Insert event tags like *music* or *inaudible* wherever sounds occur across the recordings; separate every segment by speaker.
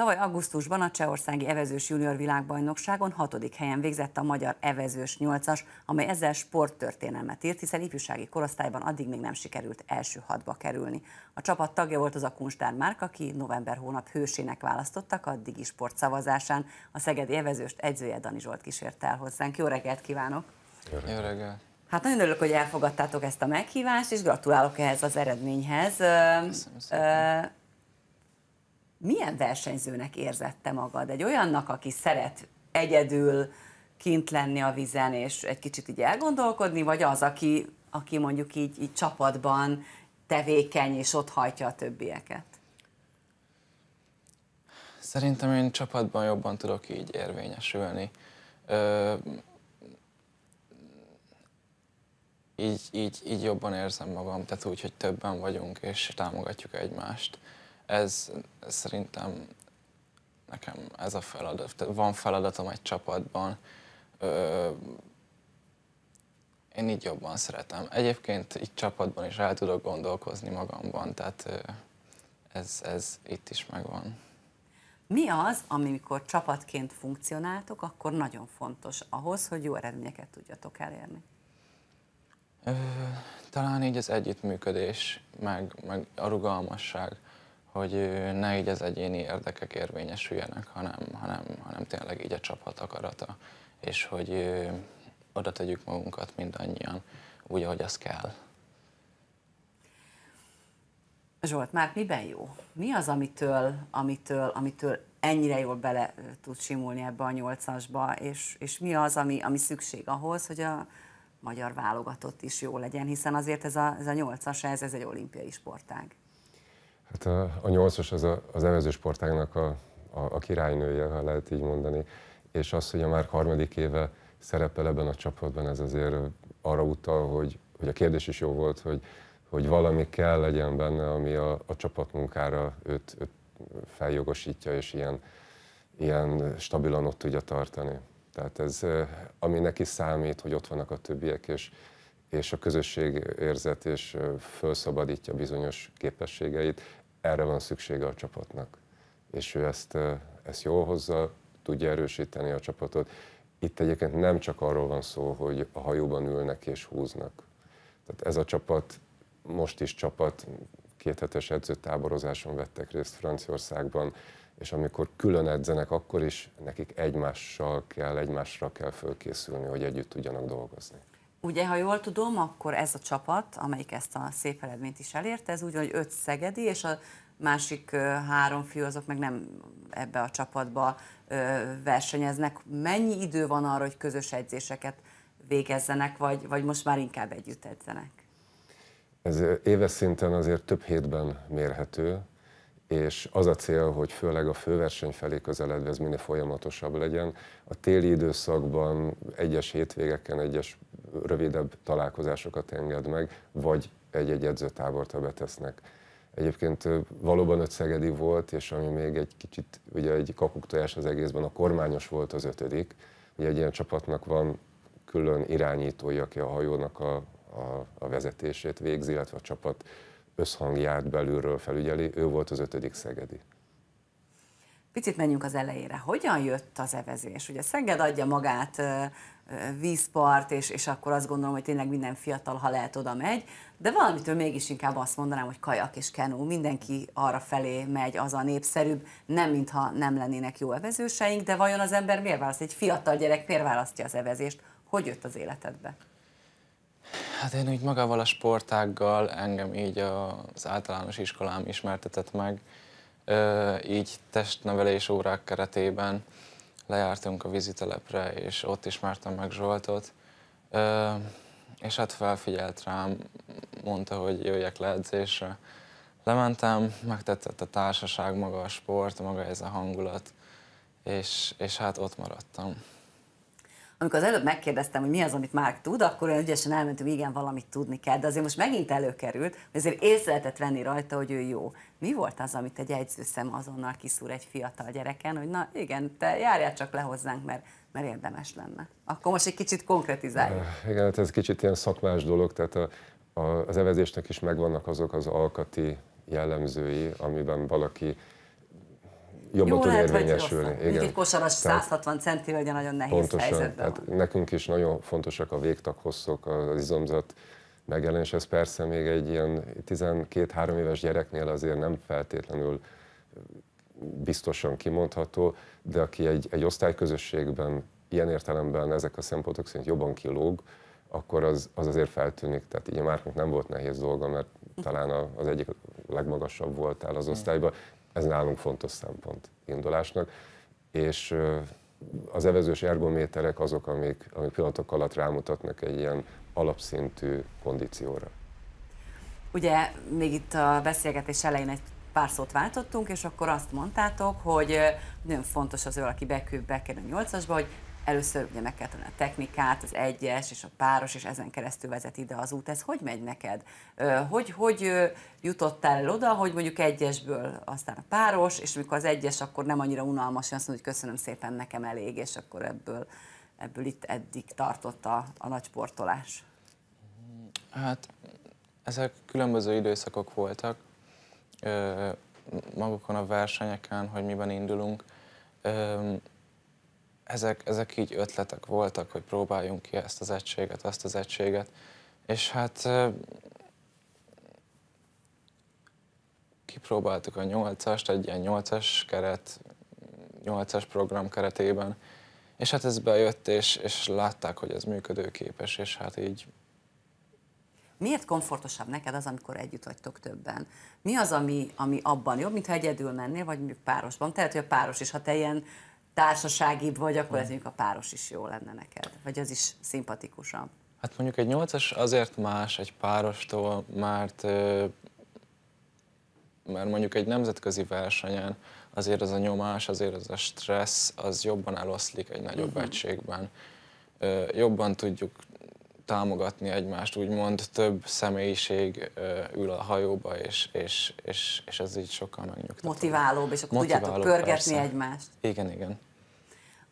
Speaker 1: Tavaly augusztusban a Csehországi Evezős Junior világbajnokságon hatodik helyen végzett a magyar Evezős 8-as, amely ezzel sporttörténelmet írt, hiszen ifjúsági korosztályban addig még nem sikerült első hatba kerülni. A csapat tagja volt az a Kunstár Márk, aki november hónap hősének választottak a Digi Sport szavazásán. A Szegedi Evezőst edzője Dani Zsolt kísért el hozzánk. Jó reggelt kívánok!
Speaker 2: Jó reggelt!
Speaker 1: Hát nagyon örülök, hogy elfogadtátok ezt a meghívást, és gratulálok ehhez az eredményhez. Köszönöm, milyen versenyzőnek érzette magad? Egy olyannak, aki szeret egyedül kint lenni a vizen, és egy kicsit így elgondolkodni, vagy az, aki, aki mondjuk így, így csapatban tevékeny, és ott hajtja a többieket?
Speaker 2: Szerintem én csapatban jobban tudok így érvényesülni. Ö, így, így, így jobban érzem magam, tehát úgy, hogy többen vagyunk, és támogatjuk egymást. Ez szerintem nekem ez a feladat. Tehát van feladatom egy csapatban, ö, én így jobban szeretem. Egyébként itt csapatban is el tudok
Speaker 1: gondolkozni
Speaker 2: magamban, tehát ez, ez itt is megvan.
Speaker 1: Mi az, amikor csapatként funkcionáltok, akkor nagyon fontos ahhoz, hogy jó eredményeket tudjatok elérni?
Speaker 2: talán így az együttműködés, meg, meg a rugalmasság hogy ne így az egyéni érdekek érvényesüljenek, hanem, hanem, hanem tényleg így a csapat akarata, és hogy oda tegyük magunkat mindannyian, úgy, ahogy az kell.
Speaker 1: Zsolt, már miben jó? Mi az, amitől, amitől, amitől ennyire jól bele tud simulni ebbe a nyolcasba, és, és mi az, ami, ami szükség ahhoz, hogy a magyar válogatott is jó legyen, hiszen azért ez a, ez a nyolcas, ez, ez egy olimpiai sportág.
Speaker 3: Hát a, a nyolcas az a, az sportágnak a, a, a királynője, ha lehet így mondani. És az, hogy a már harmadik éve szerepel ebben a csapatban, ez azért arra utal, hogy, hogy a kérdés is jó volt, hogy, hogy valami kell legyen benne, ami a, a csapatmunkára őt, őt feljogosítja, és ilyen, ilyen stabilan ott tudja tartani. Tehát ez, eh, ami neki számít, hogy ott vannak a többiek, és, és a közösség érzet, és eh, felszabadítja bizonyos képességeit erre van szüksége a csapatnak. És ő ezt, ezt jól hozza, tudja erősíteni a csapatot. Itt egyébként nem csak arról van szó, hogy a hajóban ülnek és húznak. Tehát ez a csapat, most is csapat, kéthetes edzőtáborozáson vettek részt Franciaországban, és amikor külön edzenek, akkor is nekik egymással kell, egymásra kell fölkészülni, hogy együtt tudjanak dolgozni.
Speaker 1: Ugye, ha jól tudom, akkor ez a csapat, amelyik ezt a szép eredményt is elérte, ez úgy, hogy öt szegedi, és a másik három fiú azok meg nem ebbe a csapatba versenyeznek. Mennyi idő van arra, hogy közös edzéseket végezzenek, vagy, vagy most már inkább együtt edzenek?
Speaker 3: Ez éves szinten azért több hétben mérhető, és az a cél, hogy főleg a főverseny felé közeledve ez minél folyamatosabb legyen. A téli időszakban egyes hétvégeken egyes rövidebb találkozásokat enged meg, vagy egy-egy edzőtáborta betesznek. Egyébként valóban öt szegedi volt, és ami még egy kicsit, ugye egy kakuktojás az egészben, a kormányos volt az ötödik. Ugye egy ilyen csapatnak van külön irányítója, aki a hajónak a, a, a vezetését végzi, illetve a csapat összhangját belülről felügyeli, ő volt az ötödik szegedi.
Speaker 1: Picit menjünk az elejére. Hogyan jött az evezés? Ugye Szeged adja magát vízpart, és, és akkor azt gondolom, hogy tényleg minden fiatal, ha lehet, oda megy, de valamitől mégis inkább azt mondanám, hogy kajak és kenó, mindenki arra felé megy, az a népszerűbb, nem mintha nem lennének jó evezőseink, de vajon az ember miért választ, egy fiatal gyerek miért választja az evezést? Hogy jött az életedbe?
Speaker 2: Hát én úgy magával a sportággal engem így az általános iskolám ismertetett meg, így testnevelés órák keretében lejártunk a vízitelepre, és ott ismertem meg Zsoltot, és hát felfigyelt rám, mondta, hogy jöjjek le edzésre. Lementem, megtetszett a társaság, maga a sport, maga ez a hangulat, és, és hát ott maradtam.
Speaker 1: Amikor az előbb megkérdeztem, hogy mi az, amit már tud, akkor olyan ügyesen elmentünk, igen, valamit tudni kell, de azért most megint előkerült, hogy azért észre lehetett venni rajta, hogy ő jó. Mi volt az, amit egy egyzőszem azonnal kiszúr egy fiatal gyereken, hogy na igen, te járjál csak le hozzánk, mert mert érdemes lenne. Akkor most egy kicsit konkretizáljuk.
Speaker 3: Ah, igen, hát ez kicsit ilyen szakmás dolog, tehát a, a, az evezésnek is megvannak azok az alkati jellemzői, amiben valaki jobban Jó tud lehet, érvényesülni. Hogy Igen. Egy kosaras 160
Speaker 1: centi ugye nagyon nehéz pontosan, helyzetben
Speaker 3: tehát Nekünk is nagyon fontosak a végtag hosszok, az izomzat megjelenés. Ez persze még egy ilyen 12-3 éves gyereknél azért nem feltétlenül biztosan kimondható, de aki egy, egy osztályközösségben ilyen értelemben ezek a szempontok szerint jobban kilóg, akkor az, az azért feltűnik. Tehát így a márknak nem volt nehéz dolga, mert talán az egyik legmagasabb voltál az osztályban, ez nálunk fontos szempont indulásnak, és az evezős ergométerek azok, amik, amik pillanatok alatt rámutatnak egy ilyen alapszintű kondícióra.
Speaker 1: Ugye még itt a beszélgetés elején egy pár szót váltottunk, és akkor azt mondtátok, hogy nagyon fontos az ő, aki bekül, bekerül a nyolcasba, hogy először ugye meg kell a technikát, az egyes és a páros, és ezen keresztül vezet ide az út. Ez hogy megy neked? Hogy, hogy jutottál el oda, hogy mondjuk egyesből aztán a páros, és amikor az egyes, akkor nem annyira unalmas, és azt mondja, hogy köszönöm szépen, nekem elég, és akkor ebből, ebből itt eddig tartott a, a nagy sportolás. Hát
Speaker 2: ezek különböző időszakok voltak magukon a versenyeken, hogy miben indulunk ezek, ezek így ötletek voltak, hogy próbáljunk ki ezt az egységet, azt az egységet, és hát kipróbáltuk a nyolcast, egy ilyen nyolcas keret, nyolcas program keretében, és hát ez bejött, és, és látták, hogy ez működőképes, és hát így...
Speaker 1: Miért komfortosabb neked az, amikor együtt vagytok többen? Mi az, ami, ami abban jobb, mintha egyedül mennél, vagy párosban? Tehát, hogy a páros is, ha te ilyen társaságibb vagy, akkor hm. ez mondjuk a páros is jó lenne neked, vagy az is szimpatikusan.
Speaker 2: Hát mondjuk egy nyolcas azért más egy párostól, mert, mert mondjuk egy nemzetközi versenyen azért az a nyomás, azért az a stressz, az jobban eloszlik egy nagyobb uh-huh. egységben. Jobban tudjuk támogatni egymást, úgymond több személyiség ül a hajóba, és, és, és, és ez így sokkal megnyugtató.
Speaker 1: Motiválóbb, és akkor Motiválóbb, tudjátok pörgetni persze. egymást. Igen, igen.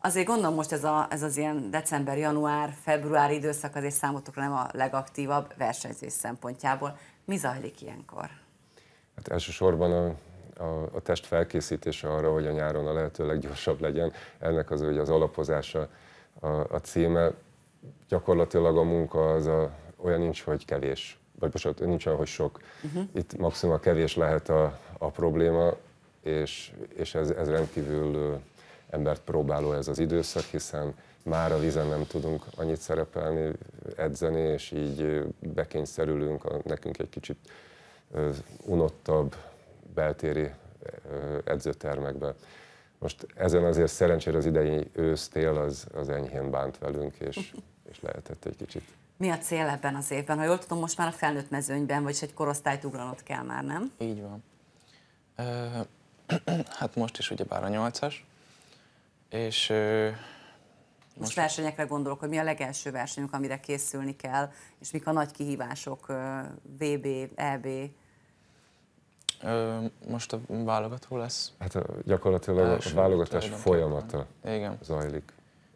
Speaker 1: Azért gondolom most ez, a, ez az ilyen december, január, február időszak azért számotokra nem a legaktívabb versenyzés szempontjából. Mi zajlik ilyenkor?
Speaker 3: Hát elsősorban a a, a test felkészítése arra, hogy a nyáron a lehető leggyorsabb legyen. Ennek az hogy az alapozása a, a címe gyakorlatilag a munka az a, olyan nincs, hogy kevés, vagy most nincs olyan, hogy sok. Uh-huh. Itt maximum a kevés lehet a, a probléma, és, és ez, ez rendkívül embert próbáló ez az időszak, hiszen már a vizen nem tudunk annyit szerepelni, edzeni, és így bekényszerülünk, a, nekünk egy kicsit unottabb beltéri edzőtermekbe. Most ezen azért szerencsére az idei ősztél az, az enyhén bánt velünk, és,
Speaker 2: és lehetett egy kicsit.
Speaker 1: Mi a cél ebben az évben? Ha jól tudom, most már a felnőtt mezőnyben, vagyis egy korosztályt ugranod kell már, nem?
Speaker 2: Így van. Ö, *clears throat* hát most is ugyebár a nyolcas, és... Ö, most,
Speaker 1: most versenyekre gondolok, hogy mi a legelső versenyünk, amire készülni kell, és mik a nagy kihívások, VB, EB, Ö,
Speaker 2: most a válogató lesz? Hát a, gyakorlatilag Első a válogatás
Speaker 3: folyamata Igen. zajlik.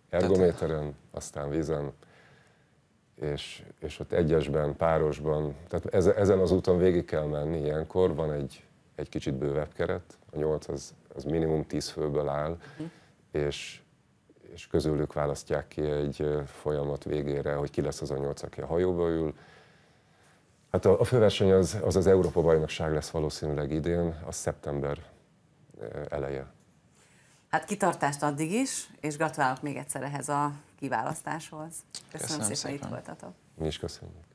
Speaker 3: Ergométeren, aztán vízen, és, és ott egyesben, párosban. Tehát ez, ezen az úton végig kell menni ilyenkor. Van egy, egy kicsit bővebb keret, a nyolc az, az minimum tíz főből áll, uh-huh. és, és közülük választják ki egy folyamat végére, hogy ki lesz az a nyolc, aki a hajóba ül, Hát a, a főverseny az az, az Európa-bajnokság lesz valószínűleg idén, a szeptember eh, eleje.
Speaker 1: Hát kitartást addig is, és gratulálok még egyszer ehhez a kiválasztáshoz. Köszönöm, Köszönöm szépen, hogy itt voltatok.
Speaker 3: Mi is köszönjük.